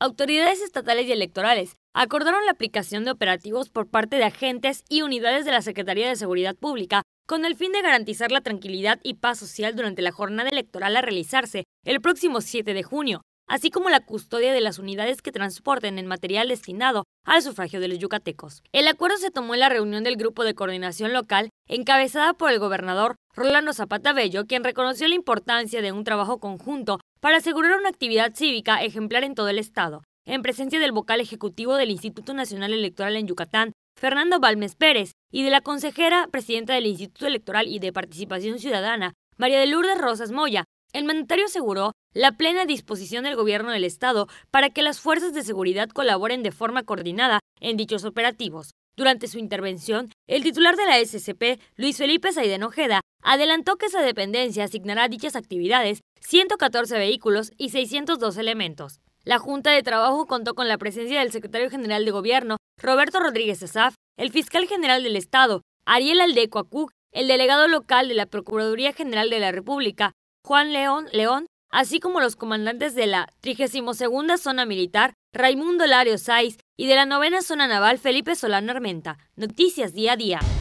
autoridades estatales y electorales acordaron la aplicación de operativos por parte de agentes y unidades de la Secretaría de Seguridad Pública con el fin de garantizar la tranquilidad y paz social durante la jornada electoral a realizarse el próximo 7 de junio, así como la custodia de las unidades que transporten el material destinado al sufragio de los yucatecos. El acuerdo se tomó en la reunión del Grupo de Coordinación Local, encabezada por el gobernador Rolando Zapata Bello, quien reconoció la importancia de un trabajo conjunto para asegurar una actividad cívica ejemplar en todo el Estado, en presencia del vocal ejecutivo del Instituto Nacional Electoral en Yucatán, Fernando Balmes Pérez, y de la consejera presidenta del Instituto Electoral y de Participación Ciudadana, María de Lourdes Rosas Moya, el mandatario aseguró la plena disposición del gobierno del Estado para que las fuerzas de seguridad colaboren de forma coordinada en dichos operativos, durante su intervención, el titular de la SCP, Luis Felipe Saiden adelantó que esa dependencia asignará a dichas actividades 114 vehículos y 602 elementos. La Junta de Trabajo contó con la presencia del secretario general de Gobierno, Roberto Rodríguez Azaf, el fiscal general del Estado, Ariel Aldeco el delegado local de la Procuraduría General de la República, Juan León León, así como los comandantes de la 32 Zona Militar, Raimundo Lario Sáiz, y de la Novena Zona Naval, Felipe Solano Armenta. Noticias día a día.